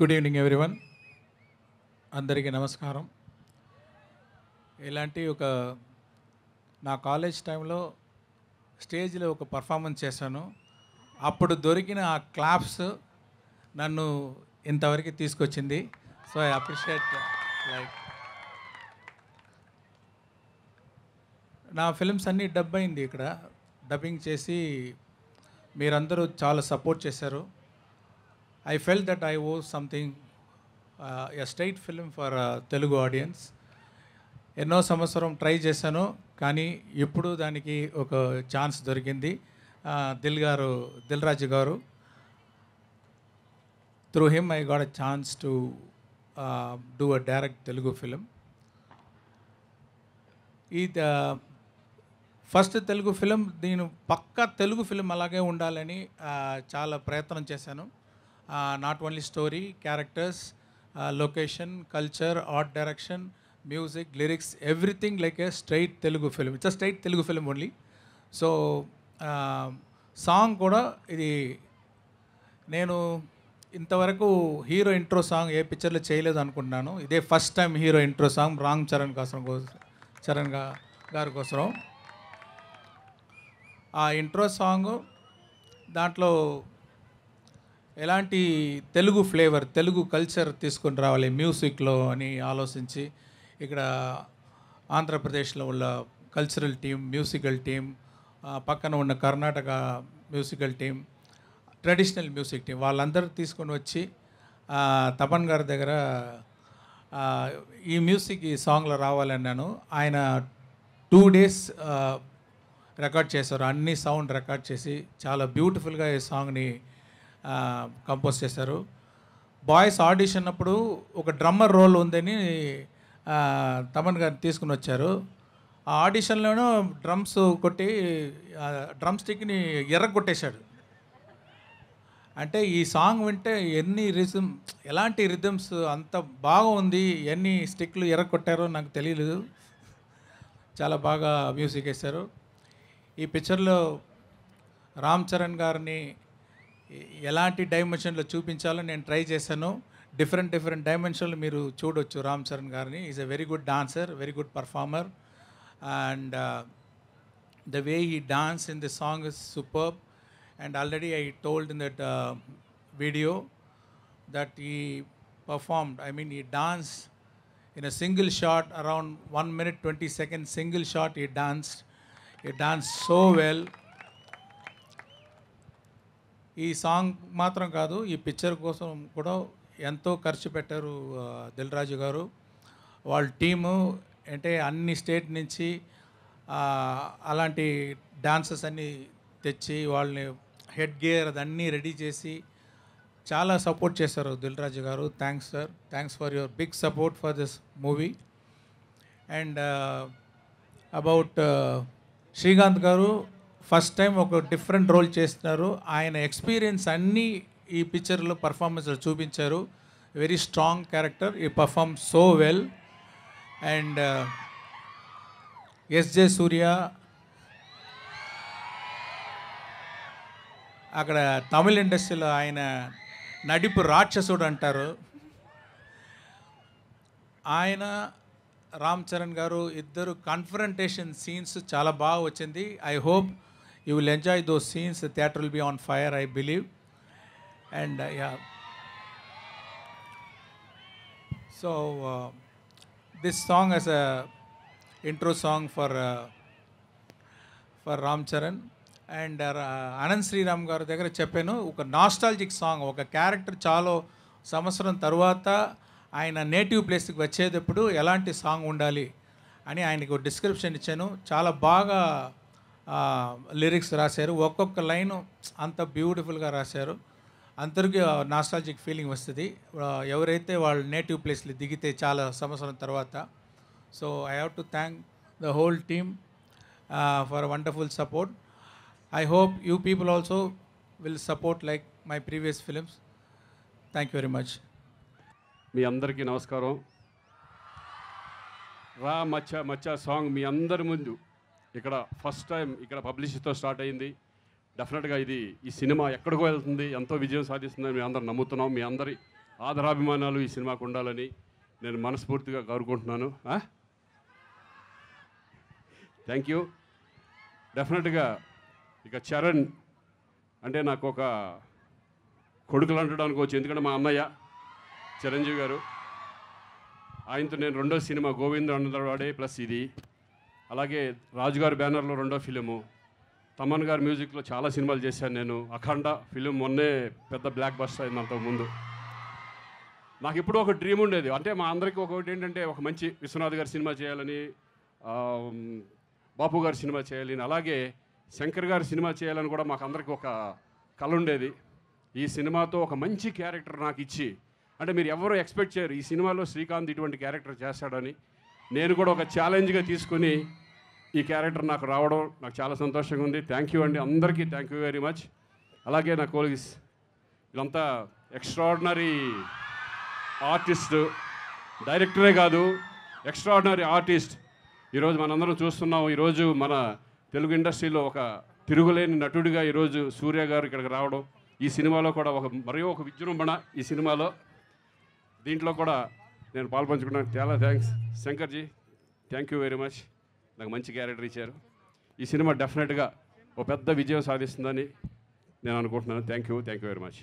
good evening everyone అందరికీ నమస్కారం ఇలాంటి ఒక నా కాలేజ్ టైంలో స్టేజ్లో ఒక పర్ఫార్మెన్స్ చేశాను అప్పుడు దొరికిన ఆ క్లాప్స్ నన్ను ఇంతవరకు తీసుకొచ్చింది సో ఐ అప్రిషియేట్ లైక్ నా ఫిల్మ్స్ అన్నీ డబ్ అయింది ఇక్కడ డబ్బింగ్ చేసి మీరందరూ చాలా సపోర్ట్ చేశారు I fell that I owe something uh, a state for Telugu audience ఎన్నో సంవత్సరం ట్రై చేశాను కానీ ఇప్పుడు దానికి ఒక ఛాన్స్ దొరికింది దిల్ గారు దిల్ రాజు గారు through him I got a chance to do a direct Telugu film ఈ ఫస్ట్ తెలుగు ఫిలిం నేను పక్క తెలుగు ఫిలిం అలాగే ఉండాలని చాలా ప్రయత్నం చేశాను not only story characters location culture art direction music lyrics everything like a straight Telugu film it's straight Telugu film only so song కూడా ఇది నేను ఇంతవరకు హీరో ఇంట్రో సాంగ్ ఏ పిక్చర్లో చేయలేదు అనుకుంటున్నాను ఇదే first time hero intro song Ram Charan కోసం చరణ్ గారి కోసం ఆ ఇంట్రో సాంగ్ దాంట్లో ఎలాంటి తెలుగు ఫ్లేవర్ తెలుగు కల్చర్ తీసుకొని రావాలి మ్యూజిక్లో అని ఆలోచించి ఇక్కడ ఆంధ్రప్రదేశ్లో ఉన్న కల్చరల్ టీం మ్యూజికల్ టీం పక్కన ఉన్న Karnataka musical team traditional music team వాళ్ళందరూ తీసుకొని వచ్చి తపన్ గారి దగ్గర ఈ మ్యూజిక్ ఈ సాంగ్లో రావాలన్నాను ఆయన టూ డేస్ రికార్డ్ చేశారు అన్ని సౌండ్ రికార్డ్ చేసి చాలా బ్యూటిఫుల్గా ఈ సాంగ్ని కంపోజ్ చేశారు బాయ్స్ ఆడిషన్ అప్పుడు ఒక డ్రమ్మర్ రోల్ ఉందని తమన్ గారు తీసుకుని వచ్చారు ఆ ఆడిషన్లోనూ డ్రమ్స్ కొట్టి డ్రమ్ స్టిక్ని కొట్టేశాడు అంటే ఈ సాంగ్ వింటే ఎన్ని రిథమ్ ఎలాంటి రిథమ్స్ అంత బాగుంది ఎన్ని స్టిక్లు కొట్టారో నాకు తెలియలేదు చాలా బాగా మ్యూజిక్ వేశారు ఈ పిక్చర్లో రామ్ చరణ్ గారిని ఎలాంటి డైమెన్షన్లో చూపించాలో నేను ట్రై చేశాను డిఫరెంట్ డిఫరెంట్ డైమెన్షన్లు మీరు చూడొచ్చు రామ్ చరణ్ గారిని is a very good dancer very good performer and the way he dance in the song is superb and already I told in that video that he performed I mean he dance in a single shot around one minute twenty second single shot he dance he dance so well ఈ song మాత్రం కాదు ఈ picture కోసం కూడా ఎంతో ఖర్చు పెట్టారు దిల్రాజు గారు వాళ్ళ టీము అంటే అన్ని స్టేట్ నుంచి అలాంటి డాన్సెస్ అన్నీ తెచ్చి వాళ్ళని హెడ్ గేర్ అన్నీ రెడీ చేసి చాలా సపోర్ట్ చేశారు దిల్రాజు గారు thanks sir thanks for your big support for this movie and about Srikanth గారు ఫస్ట్ టైం ఒక డిఫరెంట్ రోల్ చేస్తున్నారు ఆయన ఎక్స్పీరియన్స్ అన్నీ ఈ పిక్చర్లో పర్ఫార్మెన్స్లో చూపించారు వెరీ స్ట్రాంగ్ క్యారెక్టర్ ఈ perform so well and S J సూర్య అక్కడ తమిళ ఇండస్ట్రీలో ఆయన నడిపు రాక్షసుడు అంటారు ఆయన రామ్ చరణ్ గారు ఇద్దరు కన్ఫరంటేషన్ సీన్స్ చాలా బాగా వచ్చింది I hope you will enjoy those scenes theatre will be on fire I believe and yeah so this song as a intro song for for Ram Charan and Anant Sriram గారి దగ్గర చెప్పాను ఒక నాస్టాలజిక్ సాంగ్ ఒక క్యారెక్టర్ చాలా సంవత్సరం తర్వాత ఆయన నేటివ్ ప్లేస్కి వచ్చేటప్పుడు ఎలాంటి సాంగ్ ఉండాలి అని ఆయనకు డిస్క్రిప్షన్ ఇచ్చాను చాలా బాగా లిరిక్స్ రాశారు ఒక్కొక్క లైన్ అంత బ్యూటిఫుల్గా రాశారు అందరికీ నాస్టాలజిక్ ఫీలింగ్ వస్తుంది ఎవరైతే వాళ్ళు నేటివ్ ప్లేస్లు దిగితే చాలా సంవత్సరం తర్వాత so I have to thank the whole team for wonderful support I hope you people also will support like my previous films thank you very much మీ అందరికీ నమస్కారం రా మచ్చ మచ్చ సాంగ్ మీ అందరి ముందు ఇక్కడ ఫస్ట్ టైం ఇక్కడ పబ్లిసిటీతో స్టార్ట్ అయింది డెఫినెట్గా ఇది ఈ సినిమా ఎక్కడికో వెళ్తుంది ఎంతో విజయం సాధిస్తుందని మేము అందరం నమ్ముతున్నాం మీ అందరి ఆదరాభిమానాలు ఈ సినిమాకు ఉండాలని నేను మనస్ఫూర్తిగా కోరుకుంటున్నాను థ్యాంక్ యూ డెఫినెట్గా ఇక చరణ్ అంటే నాకు ఒక కొడుకులు అంటడానికి వచ్చి ఎందుకంటే మా అన్నయ్య చిరంజీవి గారు ఆయనతో నేను రెండో సినిమా గోవింద అన్నదవాడే ప్లస్ ఇది అలాగే రాజుగారి బ్యానర్లో రెండో ఫిలిము తమన్ గారి మ్యూజిక్లో చాలా సినిమాలు చేశాను నేను అఖండ ఫిలిం మొన్నే పెద్ద బ్లాక్ బస్టర్ అయింది అంతకు ముందు నాకు ఇప్పుడు ఒక డ్రీమ్ ఉండేది అంటే మా అందరికీ ఒకటి ఏంటంటే ఒక మంచి విశ్వనాథ్ గారి సినిమా చేయాలని బాపు గారి సినిమా చేయాలని అలాగే శంకర్ గారి సినిమా చేయాలని కూడా మాకు అందరికీ ఒక కళ ఉండేది ఈ సినిమాతో ఒక మంచి క్యారెక్టర్ నాకు ఇచ్చి అంటే మీరు ఎవరు ఎక్స్పెక్ట్ చేయరు ఈ సినిమాలో శ్రీకాంత్ ఇటువంటి క్యారెక్టర్ చేస్తాడని నేను కూడా ఒక ఛాలెంజ్గా తీసుకుని ఈ క్యారెక్టర్ నాకు రావడం నాకు చాలా సంతోషంగా ఉంది థ్యాంక్ యూ అండి అందరికీ థ్యాంక్ యూ వెరీ మచ్ అలాగే నా కోలీగ్స్ ఇదంతా ఎక్స్ట్రాడినరీ ఆర్టిస్ట్ డైరెక్టరే కాదు ఎక్స్ట్రాడినరీ ఆర్టిస్ట్ ఈరోజు మనందరం చూస్తున్నాం ఈరోజు మన తెలుగు ఇండస్ట్రీలో ఒక తిరుగులేని నటుడిగా ఈరోజు సూర్య గారు ఇక్కడికి రావడం ఈ సినిమాలో కూడా ఒక మరియు ఒక విజృంభణ ఈ సినిమాలో దీంట్లో కూడా నేను పాల్పంచుకున్నాను చాలా thanks శంకర్జీ thank you very much నాకు మంచి క్యారెక్టర్ ఇచ్చారు ఈ సినిమా డెఫినెట్గా ఒక పెద్ద విజయం సాధిస్తుందని నేను అనుకుంటున్నాను thank you thank you very much